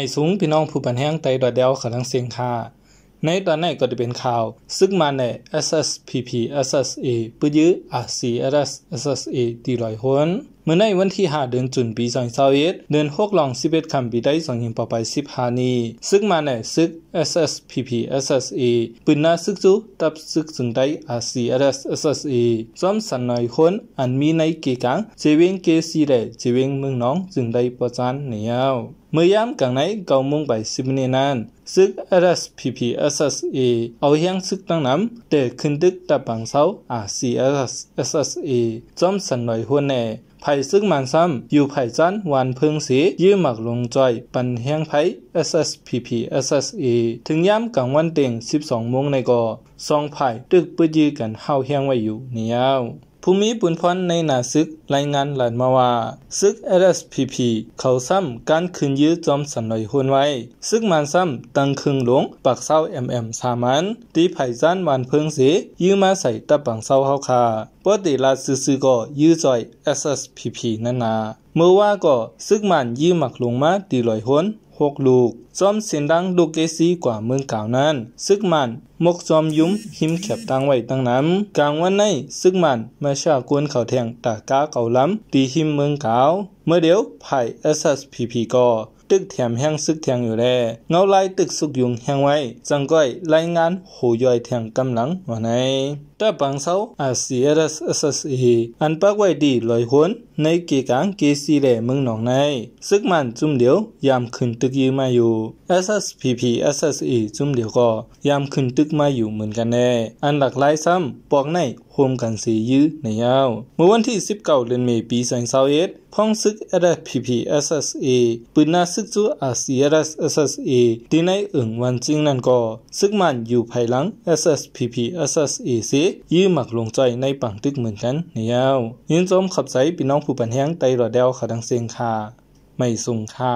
ไม่สูงพี่น้องผู้ปันแห้งไตดอดเดวขาังเสียงค่าในตอนไหนก็จะเป็นข่าว ซึ่งมาใน SSPP SSA ปื้ยื้อ RC RS SSA ตีลอยหนมื่อในวันที่5เดือนจุน ปี 2021เดือน6ลอง 11คำปีได้2ยิงปอไป1านี ซึกมาในซึก SSPP SSE ปืนหน้าซึกจุตับซึกจึงได้ RCRS s s a ซ้อมสันน่อยคน อันมีในเกกัง เจวิงเกซีได้เจวิงเมืองน้องจึงได้ประจานเหนียว เมื่อย้ำกังไหนเกามงไปสิบเนัานซึก RSPP SSA เอาเฮียงซึกตั้งน้ำเตะขึ้นดึกตะบางเสา RCS SSA ซ้อมสันน่อยคนวแน่ไผซึ่งมันซ้ำ อยู่ไผจันวันเพิงสี ยื้อหมักลงจอยปันแห้งไผ SSPP s s E ถึงย้ำกลางวันเต็ง1 2โมงในกอองไผตึกปื้ยื้อกันเฮาแห้งไว้อยู่เนี่ยภูมิบุญพรในหน้าซึก รายงานหลานมาว่า ซึก LSPP เขาซ้ำการคืนยื้อจอมสันหน่อยหหนไว้ ซึกมันซ้ำตังคึงหลง ปากเศร้า MM สามันตีไผ่จ้านวานเพิงสียื้อมาใส่ตะปังเศร้าเฮาคาปกติลาซื่อก็ยื้อจ่อย SSPP นั่นนาเมื่อว่าก็ซึกมันยื้อหมักลงมาตีลอยหน6ลูก ซ้อมเสียงดังดูเกซีกว่าเมืองเก่านั้น ซึกมัน มกซ้อมยุ้มหิมแขบตังไว้ตั้งน้ำกลางวันใน ซึกมันมาชากวนเข่าแทงตากาเก่าล้ำตีหิมเมืองเก่าเมื่อเดียวไผ่เอสเอสพีพีกอตึกแถมแห้งซึกแทงอยู่แลเงาลายตึกสุกยุงแห้งไว้ จังก้อยรายงานหูย่อยแทงกำลังวันไหนตาปังเสาอาเซียรัสเอสเออันปักไว้ดีลอยหุนในกีกางกีซีแล่มึงหนองในซึกมันจุ่มเดียวยามขึ้นตึกยืมาอยู่เเอสพพีอสเอสเอจุ่มเดียวก็ ยามขึ้นตึกมาอยู่เหมือนกันแน่อันหลักหลายซ้ำปอกในโฮมกันสียื้อในยาว เมื่อวันที่19เดือนเมษายนปี2021พ้องซึก RPP s s อปืนนาซึกจูอ c r s s อเดีในอึ่งวันจริงนั่นก็ซึกมันอยู่ภายหลัง SSPP s s อสิยื้อหมักลงใจในปังตึกเหมือนกันเนยายยินจมขับใจพี่น้องผู้ปันแห้งไตรอดเดลขัดังเสียงคาไม่ส่งค่า